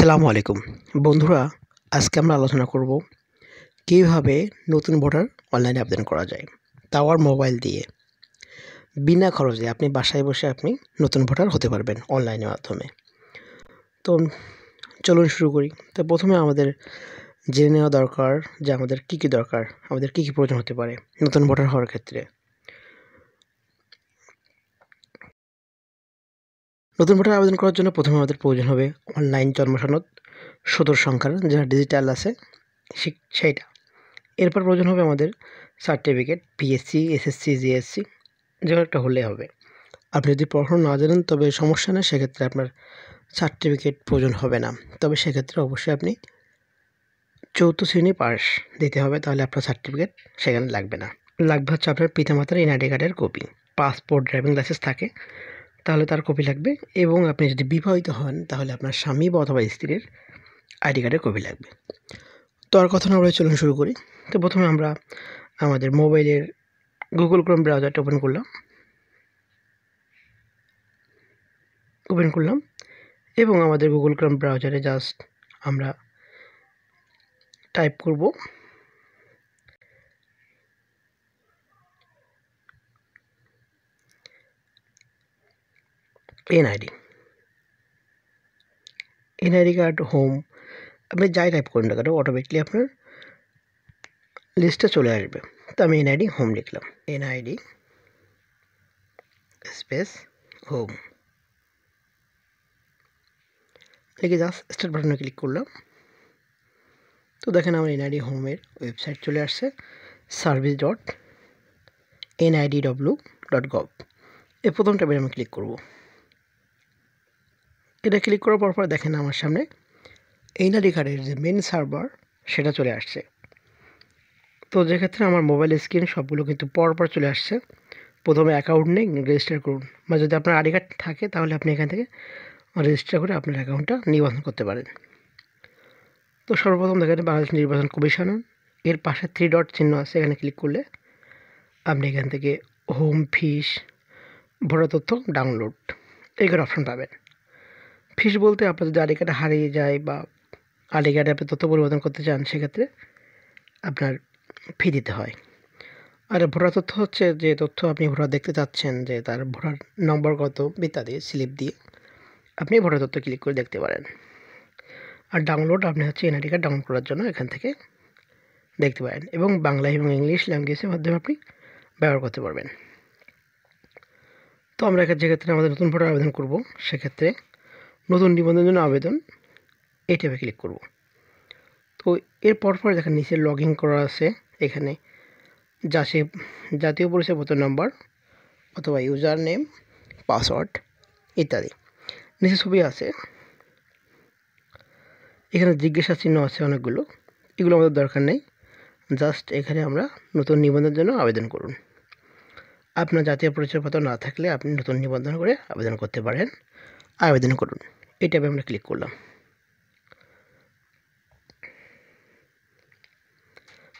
আসসালামু আলাইকুম বন্ধুরা আজকে আমরা আলোচনা করব কিভাবে নতুন ভোটার অনলাইনে আবেদন করা যায় টাওয়ার মোবাইল দিয়ে বিনা খরচে আপনি বাসায় বসে আপনি নতুন ভোটার হতে পারবেন অনলাইনের মাধ্যমে তো চলুন শুরু করি তো প্রথমে আমাদের জেনে নেওয়া দরকার যে আমাদের কী কী দরকার আমাদের কী কী প্রয়োজন হতে পারে নতুন ভোটার হওয়ার ক্ষেত্রে নতুন ভোটার আবেদন করার জন্য প্রথমে আমাদের প্রয়োজন হবে অনলাইন জন্মসনদ সদর সংখ্যার যেটা ডিজিটাল আছে সেইটা এরপর প্রয়োজন হবে আমাদের সার্টিফিকেট পিএসসি এসএসসি জিএসসি যে একটা হলে হবে আপনি যদি পড়াশোনা না জানেন তবে সমস্যা নেই সেক্ষেত্রে আপনার সার্টিফিকেট প্রয়োজন হবে না তবে সেক্ষেত্রে অবশ্যই আপনি চৌথ শ্রেণী পাস দিতে হবে তাহলে আপনার সার্টিফিকেট সেখানে লাগবে না লাগবে হচ্ছে আপনার পিতামাতার এনআইডি কার্ডের কপি পাসপোর্ট ড্রাইভিং লাইসেন্স থাকে তাহলে তার কপি লাগবে এবং আপনি যদি বিবাহিত হন তাহলে আপনার স্বামী বা অথবা স্ত্রীর আইডি কার্ডের কপি লাগবে তো আর কথা আমরা চলুন শুরু করি তো প্রথমে আমরা আমাদের মোবাইলের গুগল ক্রোম ব্রাউজারটা ওপেন করলাম ওপেন করলাম এবং আমাদের গুগল ক্রোম ব্রাউজারে জাস্ট আমরা টাইপ করব এনআইডি এনআইডি কার্ড হোম আপনি যাই টাইপ করুন না কেন অটোমেটিকলি আপনার লিস্টে চলে আসবে তো আমি এনআইডি হোম লিখলাম এনআইডি স্পেস হোম লিখে জাস্ট স্টার্ট বাটনে ক্লিক করলাম তো দেখেন আমার এনআইডি হোমের ওয়েবসাইট চলে আসছে service dot NID W dot gov এই প্রথম ট্যাবে আমি ক্লিক করবো এটা ক্লিক করার পর পর দেখেন আমার সামনে এইনারি কার্ডের যে মেন সার্ভার সেটা চলে আসছে তো যেক্ষেত্রে আমার মোবাইল স্ক্রিন সবগুলো কিন্তু পরপর চলে আসছে প্রথমে অ্যাকাউন্ট নেই রেজিস্টার করুন বা যদি আপনার আইডি কার্ড থাকে তাহলে আপনি এখান থেকে রেজিস্টার করে আপনার অ্যাকাউন্টটা নিবন্ধন করতে পারেন তো সর্বপ্রথম দেখেন বাংলাদেশ নির্বাচন কমিশন এর পাশে থ্রি ডট চিহ্ন আছে এখানে ক্লিক করলে আপনি এখান থেকে হোম ফিস ভোটার তথ্য ডাউনলোড এইগুলো অপশান পাবেন ফিস বলতে আপনার যদি আই কার্ড হারিয়ে যায় বা আই কার্ডে আপনি তথ্য পরিবর্তন করতে চান সেক্ষেত্রে আপনার ফি দিতে হয় আর ভোটার তথ্য হচ্ছে যে তথ্য আপনি ভোটার দেখতে চাচ্ছেন যে তার ভোটার নম্বর কত ইত্যাদি স্লিপ দিয়ে আপনি ভোটার তথ্য ক্লিক করে দেখতে পারেন আর ডাউনলোড আপনি হচ্ছে এনআইডি কার্ড ডাউনলোড করার জন্য এখান থেকে দেখতে পারেন এবং বাংলা এবং ইংলিশ ল্যাঙ্গুয়েজের মাধ্যমে আপনি ব্যবহার করতে পারবেন তো আমরা এখানে যেক্ষেত্রে আমাদের নতুন ভোটার আবেদন করবো সেক্ষেত্রে নতুন জন্য আবেদন এই ট্যাবে ক্লিক করব তো এর পরপর দেখেন নিচে লগ ইন করা আছে এখানে যা সে জাতীয় পরিচয়পত্র নাম্বার অথবা ইউজার নেম পাসওয়ার্ড ইত্যাদি নিচে ছবি আছে এখানে জিজ্ঞাসা চিহ্ন আছে অনেকগুলো এগুলো আমাদের দরকার নেই জাস্ট এখানে আমরা নতুন নিবন্ধনের জন্য আবেদন করুন আপনার জাতীয় পরিচয়পত্র না থাকলে আপনি নতুন নিবন্ধন করে আবেদন করতে পারেন আবেদন করুন এই ট্যাবে আমরা ক্লিক করলাম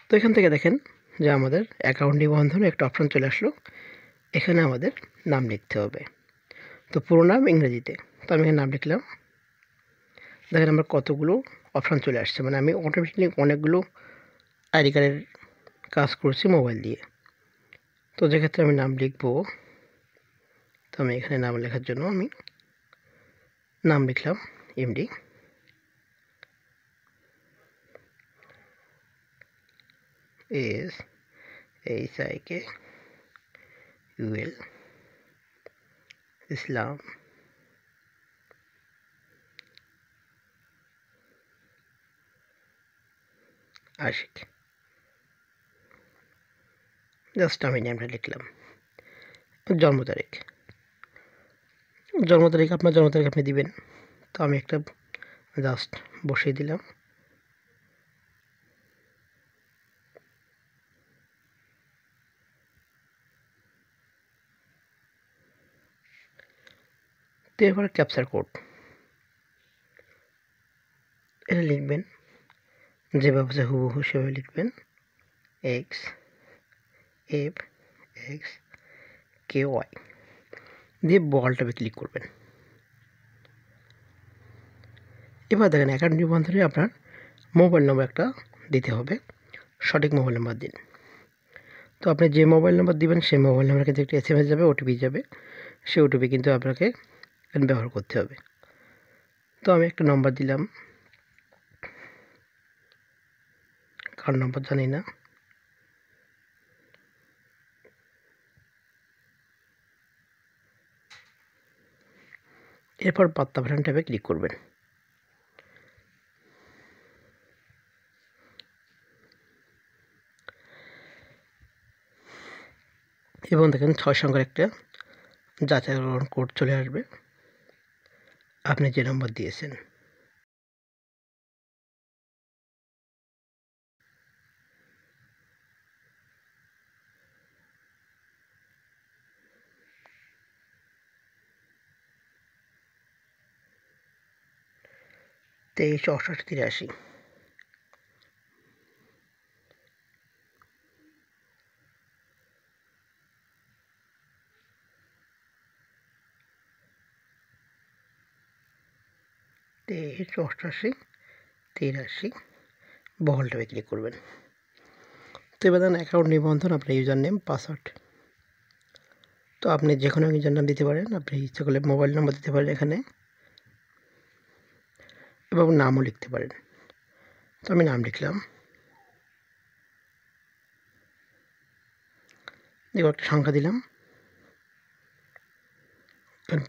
তো এখান থেকে দেখেন যে আমাদের অ্যাকাউন্ট নিবন্ধন একটা অপশান চলে আসলো এখানে আমাদের নাম লিখতে হবে তো পুরো নাম ইংরেজিতে তো আমি এখানে নাম লিখলাম দেখেন আমার কতগুলো অপশান চলে আসছে মানে আমি অটোমেটিকলি অনেকগুলো আইডি কার্ডের কাজ করছি মোবাইল দিয়ে তো যেক্ষেত্রে আমি নাম লিখব তো আমি এখানে নাম লেখার জন্য আমি নাম লিখলাম MD S H I K U L Islam Ashik just আমি নামটা লিখলাম জন্ম তারিখ জন্ম তারিখ আপনার জন্ম তারিখ আপনি দিবেন তো আমি একটা জাস্ট বসিয়ে দিলাম তো ক্যাপচার কোড এটা লিখবেন যেভাবে হুবহু সেভাবে লিখবেন X F X K Y দিয়ে বলটাপে ক্লিক করবেন এবার দেখেন অ্যাকাউন্ট নিবন্ধনে আপনার মোবাইল নম্বর একটা দিতে হবে সঠিক মোবাইল নাম্বার দিন তো আপনি যে মোবাইল নাম্বার দিবেন সেই মোবাইল নাম্বার কিন্তু একটি এস এম এস যাবে ওটিপি যাবে সেই ওটিপি কিন্তু আপনাকে ব্যবহার করতে হবে তো আমি একটা নম্বর দিলাম কার নম্বর জানি না এরপর বার্তাভারণ ট্যাবে ক্লিক করবেন এবং দেখেন ছয় সংখ্যার একটা যাচাইকরণ কোড চলে আসবে আপনি যে নম্বর দিয়েছেন তেইশ অষ্টআশি তিরাশি তেইশশো অষ্টাশি তিরাশি বহলটা বিক্রি করবেন তো এবার দেন অ্যাকাউন্ট নিবন্ধন আপনার ইউজার নেম পাসওয়ার্ড তো আপনি যে কোনো ইউজার নাম দিতে পারেন আপনি ইচ্ছে করলে মোবাইল নম্বর দিতে পারেন এখানে এবং নামও লিখতে পারেন তো আমি নাম লিখলাম দেখো একটা সংখ্যা দিলাম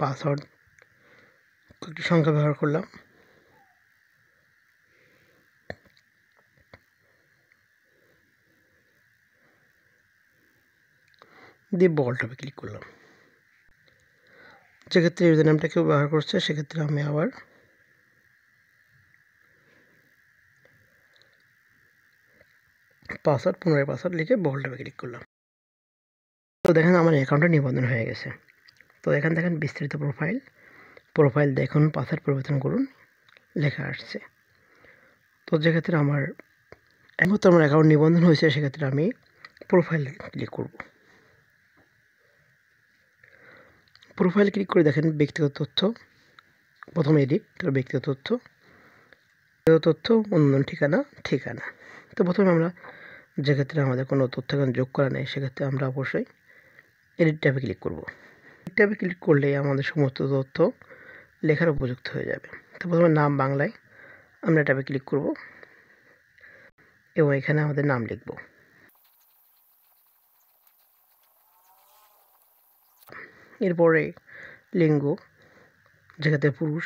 পাসওয়ার্ড একটি সংখ্যা ব্যবহার করলাম দিয়ে বল টপে ক্লিক করলাম যেক্ষেত্রে ইউজার নামটা কেউ ব্যবহার করছে সেক্ষেত্রে আমি আবার পাসওয়ার্ড পুনরায় পাসওয়ার্ড লিখে বহলটাপে ক্লিক করলাম তো দেখেন আমার অ্যাকাউন্টে নিবন্ধন হয়ে গেছে তো এখান দেখেন বিস্তৃত প্রোফাইল প্রোফাইল দেখুন পাসওয়ার্ড পরিবর্তন করুন লেখা আসছে তো যেক্ষেত্রে আমার এমত আমার অ্যাকাউন্ট নিবন্ধন হয়েছে সেক্ষেত্রে আমি প্রোফাইল ক্লিক করব প্রোফাইল ক্লিক করে দেখেন ব্যক্তিগত তথ্য প্রথম এডিট তার ব্যক্তিগত তথ্য তথ্য অন্য ঠিকানা ঠিকানা তো প্রথমে আমরা যেক্ষেত্রে আমাদের কোনো তথ্যাঙ্কন যোগ করা নেই সেক্ষেত্রে আমরা অবশ্যই এডিট ট্যাবে ক্লিক করব এডিট ট্যাবে ক্লিক করলে আমাদের সমস্ত তথ্য লেখার উপযুক্ত হয়ে যাবে তো প্রথমে নাম বাংলায় আমরা ট্যাবে ক্লিক করব এবং এখানে আমাদের নাম লিখব এরপরে লিঙ্গ যেখানে পুরুষ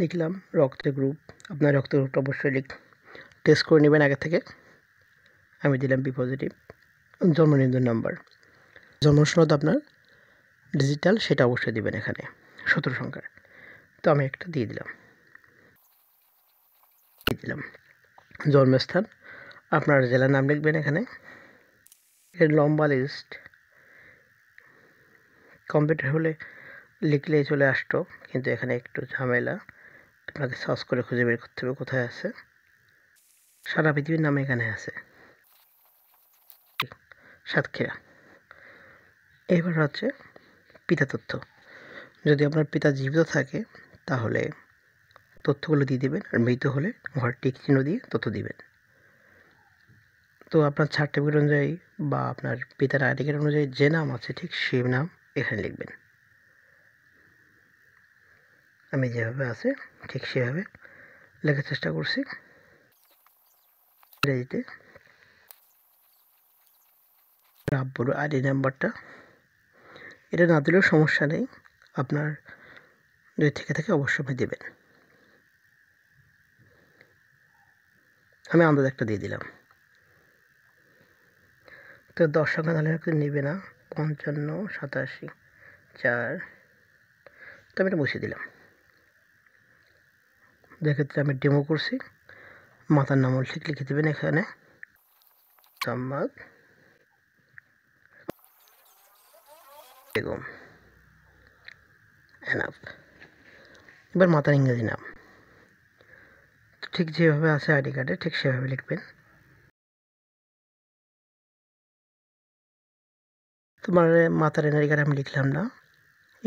লিখলাম রক্তের গ্রুপ আপনার রক্তের গ্রুপটা অবশ্যই লিখ টেস্ট করে নেবেন আগে থেকে আমি দিলাম বি পজিটিভ জন্ম নিবন্ধন নাম্বার জন্মসনদ আপনার ডিজিটাল সেটা অবশ্যই দিবেন এখানে সতেরো সংখ্যার তো আমি একটা দিয়ে দিলাম দিয়ে দিলাম জন্মস্থান আপনার জেলার নাম লিখবেন এখানে এর লম্বা লিস্ট কম্পিউটার হলে লিখলেই চলে আসতো কিন্তু এখানে একটু ঝামেলা আপনাকে সার্চ করে খুঁজে বের করতে হবে কোথায় আছে সারা পৃথিবীর নাম এখানে আছে সাতক্ষীরা এবার হচ্ছে পিতা তথ্য যদি আপনার পিতা জীবিত থাকে তাহলে তথ্যগুলো দিয়ে দেবেন আর মৃত হলে ঘর টিক চিহ্ন দিয়ে তথ্য দিবেন তো আপনার সার্টিফিকেট অনুযায়ী বা আপনার পিতার আইডিকেট অনুযায়ী যে নাম আছে ঠিক সেই নাম এখানে লিখবেন আমি যেভাবে আছে ঠিক সেভাবে লেখার চেষ্টা করছি এইটে রাখবো আর এই নাম্বারটা এটা না দিলেও সমস্যা নেই আপনার যদি থেকে থাকে অবশ্যই আপনি দেবেন আমি আন্দাজ একটা দিয়ে দিলাম তো দশ সংখ্যা তাহলে কিন্তু নেবে না পঞ্চান্ন সাতাশি চার তো আমি এটা বসিয়ে দিলাম যেক্ষেত্রে আমি ডেমো করছি মাতার নাম ঠিক লিখে দেবেন এখানে তাম্মাদ বেগম এবার মাতার ইংরেজি নাম তো ঠিক যেভাবে আছে আইডি কার্ডে ঠিক সেভাবে লিখবেন তোমার মাতার এনআরি কার্ডে আমি লিখলাম না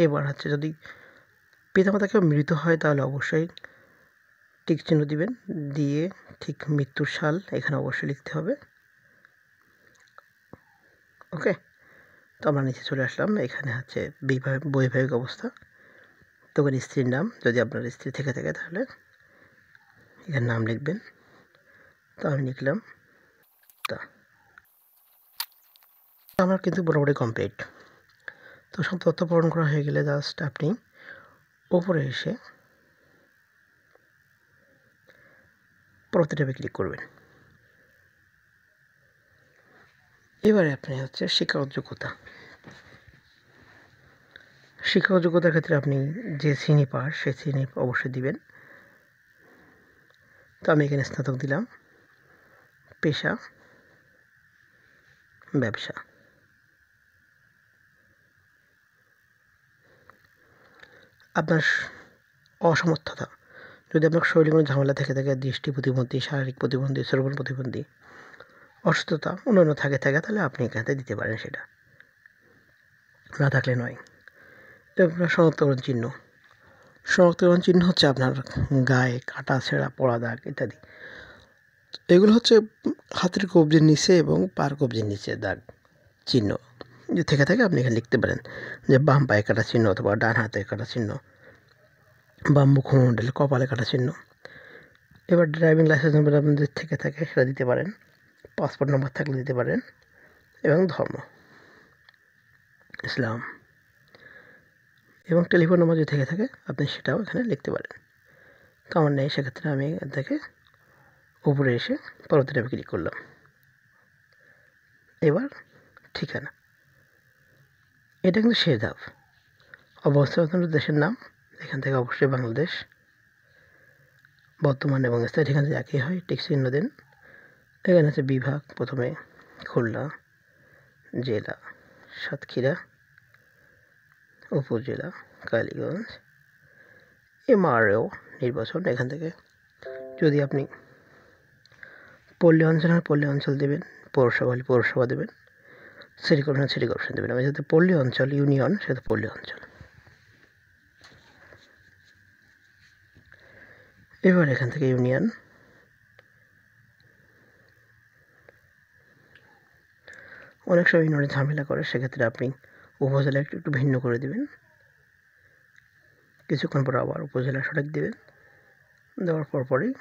এবার হচ্ছে যদি পিতামাতা কেউ মৃত হয় তাহলে অবশ্যই টিক চিহ্ন দিবেন দিয়ে ঠিক মৃত্যুর সাল এখানে অবশ্যই লিখতে হবে ওকে তো আমরা নিচে চলে আসলাম এখানে হচ্ছে বৈবাহিক অবস্থা তখন স্ত্রীর নাম যদি আপনার স্ত্রী থেকে থাকে তাহলে এখানে নাম লিখবেন তো আমি লিখলাম তা আমার কিন্তু মোটামুটি কমপ্লিট তো সব তথ্য পূরণ করা হয়ে গেলে জাস্ট আপনি ওপরে এসে পরবর্তী ট্যাবে ক্লিক করবেন এবারে আপনি হচ্ছে শিক্ষাগত যোগ্যতা শিক্ষাগত যোগ্যতার ক্ষেত্রে আপনি যে শ্রেণী পাস সেই শ্রেণী অবশ্যই দিবেন তো আমি এখানে স্নাতক দিলাম পেশা ব্যবসা আপনার অসমর্থতা যদি আপনার শরীরে কোনো ঝামেলা থেকে থাকে দৃষ্টি প্রতিবন্ধী শারীরিক প্রতিবন্ধী শ্রবণ প্রতিবন্ধী অসুস্থতা অন্যান্য থাকে থাকে তাহলে আপনি এখানে দিতে পারেন সেটা না থাকলে নয় আপনার শনাক্তকরণ চিহ্ন শনাক্তকরণ চিহ্ন হচ্ছে আপনার গায়ে কাটা ছেঁড়া পড়া দাগ ইত্যাদি এগুলো হচ্ছে হাতের কবজির নিচে এবং পার কবজির নিচে দাগ চিহ্ন যে থেকে থাকে আপনি এখানে লিখতে পারেন যে বাম পায়ে কাটা চিহ্ন অথবা ডান হাতে কাটা চিহ্ন বা মুখমণ্ডল কপালে কাটা চিহ্ন এবার ড্রাইভিং লাইসেন্স নম্বর আপনাদের থেকে থাকে সেটা দিতে পারেন পাসপোর্ট নাম্বার থাকলে দিতে পারেন এবং ধর্ম ইসলাম এবং টেলিফোন নম্বর যদি থেকে থাকে আপনি সেটাও এখানে লিখতে পারেন তো আমার নেই সেক্ষেত্রে আমি দেখে উপরে এসে টাইপে ক্লিক করলাম এবার ঠিকানা এটা কিন্তু শেষ ধাপ অবস্থা দেশের নাম এখান থেকে অবশ্যই বাংলাদেশ বর্তমান এবং স্থায়ী ঠিকানা একই হয় চিহ্ন দিন এখানে আছে বিভাগ প্রথমে খুলনা জেলা সাতক্ষীরা উপজেলা কালীগঞ্জ এমআরও নির্বাচন এখান থেকে যদি আপনি পল্লী অঞ্চল হয় পল্লী অঞ্চল দেবেন পৌরসভা হলে পৌরসভা দেবেন সিটি কর্পোরেশন সিটি কর্পোরেশন দেবেন আমি যাতে পল্লী অঞ্চল ইউনিয়ন সেটা পল্লী অঞ্চল এবার এখান থেকে ইউনিয়ন অনেক সময় ইউনিয়নে ঝামেলা করে সেক্ষেত্রে আপনি উপজেলা একটু একটু ভিন্ন করে দেবেন কিছুক্ষণ পর আবার উপজেলা সঠিক দেবেন দেওয়ার পর পরই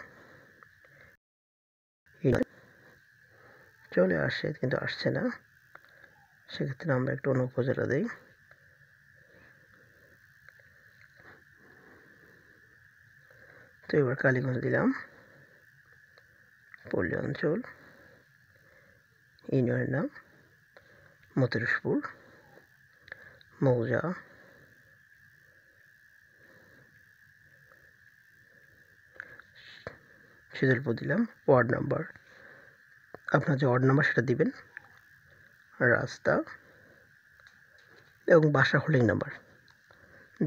চলে আসে কিন্তু আসছে না সেক্ষেত্রে আমরা একটু অন্য উপজেলা দিই তো এবার কালীগঞ্জ দিলাম পল্লী অঞ্চল ইউনিয়নের নাম মতিরসপুর মৌজা শীতলপুর দিলাম ওয়ার্ড নাম্বার আপনার যে ওয়ার্ড নাম্বার সেটা দিবেন রাস্তা এবং বাসা হোল্ডিং নাম্বার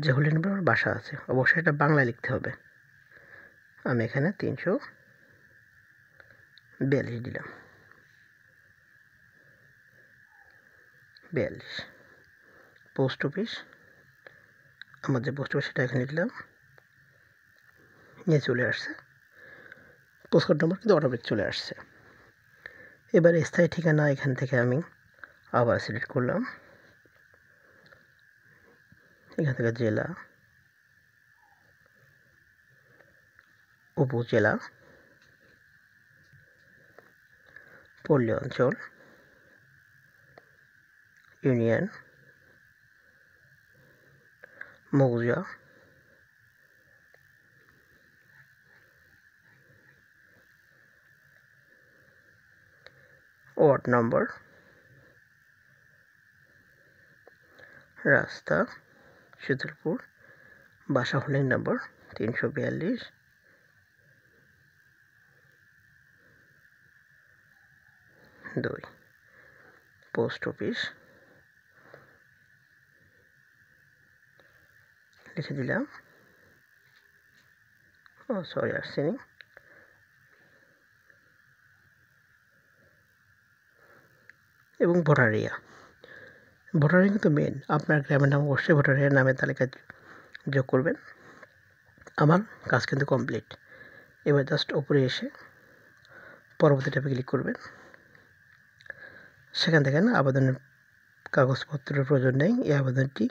যে হোল্ডিং নাম্বার আমার বাসা আছে অবশ্যই এটা বাংলায় লিখতে হবে আমি এখানে তিনশো বিয়াল্লিশ দিলাম বিয়াল্লিশ পোস্ট অফিস আমার যে পোস্ট অফিস সেটা এখানে দিলাম নিয়ে চলে আসছে পোস্টকার্ড নম্বর কিন্তু অটোমেটিক চলে আসছে এবার স্থায়ী ঠিকানা এখান থেকে আমি আবার সিলেক্ট করলাম এখান থেকে জেলা উপজেলা পল্লী অঞ্চল ইউনিয়ন মৌজা ওয়ার্ড নম্বর রাস্তা শীতলপুর বাসা হোল্ডিং নম্বর তিনশো বিয়াল্লিশ দুই পোস্ট অফিস লিখে দিলাম ও সরি আসছেনি এবং ভোটারিয়া ভোটারিয়া কিন্তু মেন আপনার গ্রামের নাম অবশ্যই ভোটারিয়ার নামের তালিকায় যোগ করবেন আমার কাজ কিন্তু কমপ্লিট এবার জাস্ট ওপরে এসে পরবর্তী ট্যাপে ক্লিক করবেন সেখান থেকে না আবেদনের কাগজপত্রের প্রয়োজন নেই এই আবেদনটি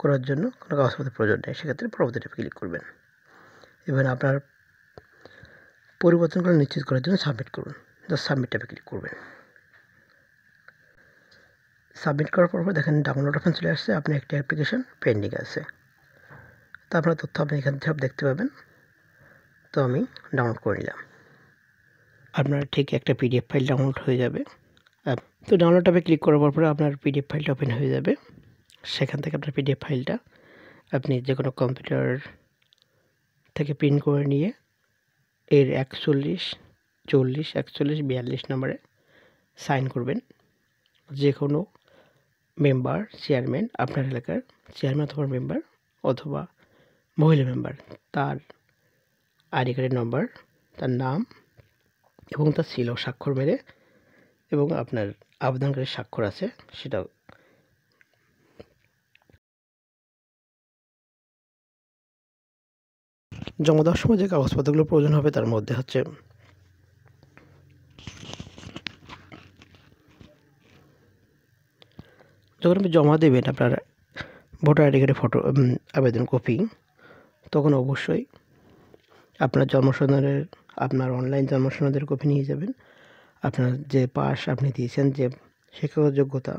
করার জন্য কোনো কাগজপত্রের প্রয়োজন নেই সেক্ষেত্রে পরবর্তীটা ক্লিক করবেন এবার আপনার পরিবর্তনগুলো নিশ্চিত করার জন্য সাবমিট করুন জাস্ট সাবমিট ট্যাপে ক্লিক করবেন সাবমিট করার পর দেখেন ডাউনলোড অপশন চলে আসছে আপনি একটি অ্যাপ্লিকেশন পেন্ডিং আছে তো আপনার তথ্য আপনি এখান থেকে দেখতে পাবেন তো আমি ডাউনলোড করে নিলাম আপনার ঠিক একটা পিডিএফ ফাইল ডাউনলোড হয়ে যাবে অ্যাপ তো ডাউনলোড অ্যাপে ক্লিক করার পরে আপনার পিডিএফ ফাইলটা ওপেন হয়ে যাবে সেখান থেকে আপনার পিডিএফ ফাইলটা আপনি যে কোনো কম্পিউটার থেকে প্রিন্ট করে নিয়ে এর একচল্লিশ চল্লিশ একচল্লিশ বিয়াল্লিশ নম্বরে সাইন করবেন যে কোনো মেম্বার চেয়ারম্যান আপনার এলাকার চেয়ারম্যান অথবা মেম্বার অথবা মহিলা মেম্বার তার আইডি কার্ডের নম্বর তার নাম এবং তার সিল স্বাক্ষর মেরে এবং আপনার আবেদনকারী স্বাক্ষর আছে সেটাও জমা দেওয়ার সময় যে কাগজপত্রগুলো প্রয়োজন হবে তার মধ্যে হচ্ছে যখন আপনি জমা দেবেন আপনার ভোটার আইডি কার্ডের ফটো আবেদন কপি তখন অবশ্যই আপনার জন্মসনদের আপনার অনলাইন জন্মসনদের কপি নিয়ে যাবেন আপনার যে পাস আপনি দিয়েছেন যে শিক্ষাগত যোগ্যতা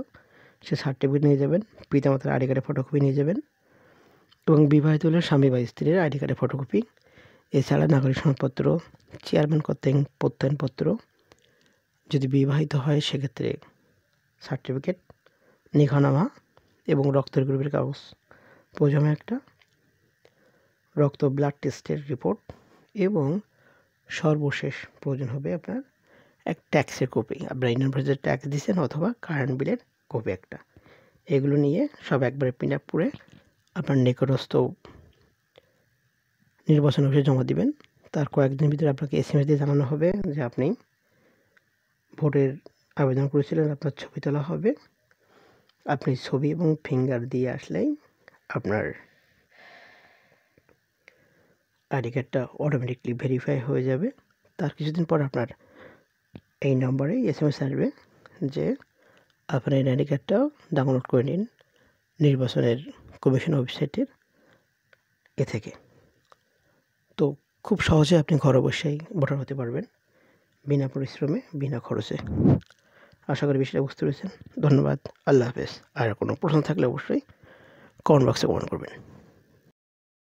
সে সার্টিফিকেট নিয়ে যাবেন পিতামাতার আইডি কার্ডের ফটোকপি নিয়ে যাবেন এবং বিবাহিত হলে স্বামী বা স্ত্রীর আইডি কার্ডের ফটোকপি এছাড়া নাগরিক সনদপত্র চেয়ারম্যান কর্তৃক প্রত্যয়নপত্র যদি বিবাহিত হয় সেক্ষেত্রে সার্টিফিকেট নিঘনামা এবং রক্তের গ্রুপের কাগজ প্রথমে একটা রক্ত ব্লাড টেস্টের রিপোর্ট এবং সর্বশেষ প্রয়োজন হবে আপনার এক ট্যাক্সের কপি আপনার ইউনিভার্সিটির ট্যাক্স দিচ্ছেন অথবা কারেন্ট বিলের কপি একটা এগুলো নিয়ে সব একবারে প্রিন্ট আপ করে আপনার নিকটস্থ নির্বাচন অফিসে জমা দিবেন তার কয়েকদিন ভিতরে আপনাকে এস দিয়ে জানানো হবে যে আপনি ভোটের আবেদন করেছিলেন আপনার ছবি তোলা হবে আপনি ছবি এবং ফিঙ্গার দিয়ে আসলেই আপনার আইডি কার্ডটা অটোমেটিকলি ভেরিফাই হয়ে যাবে তার কিছুদিন পর আপনার এই নম্বরে এস এম এস আসবে যে আপনার এই আইডি কার্ডটাও ডাউনলোড করে নিন নির্বাচনের কমিশন ওয়েবসাইটের এ থেকে তো খুব সহজে আপনি ঘরে বসেই ভোটার হতে পারবেন বিনা পরিশ্রমে বিনা খরচে আশা করি বিষয়টা বুঝতে পেরেছেন ধন্যবাদ আল্লাহ হাফেজ আর কোনো প্রশ্ন থাকলে অবশ্যই কমেন্ট বক্সে কমেন্ট করবেন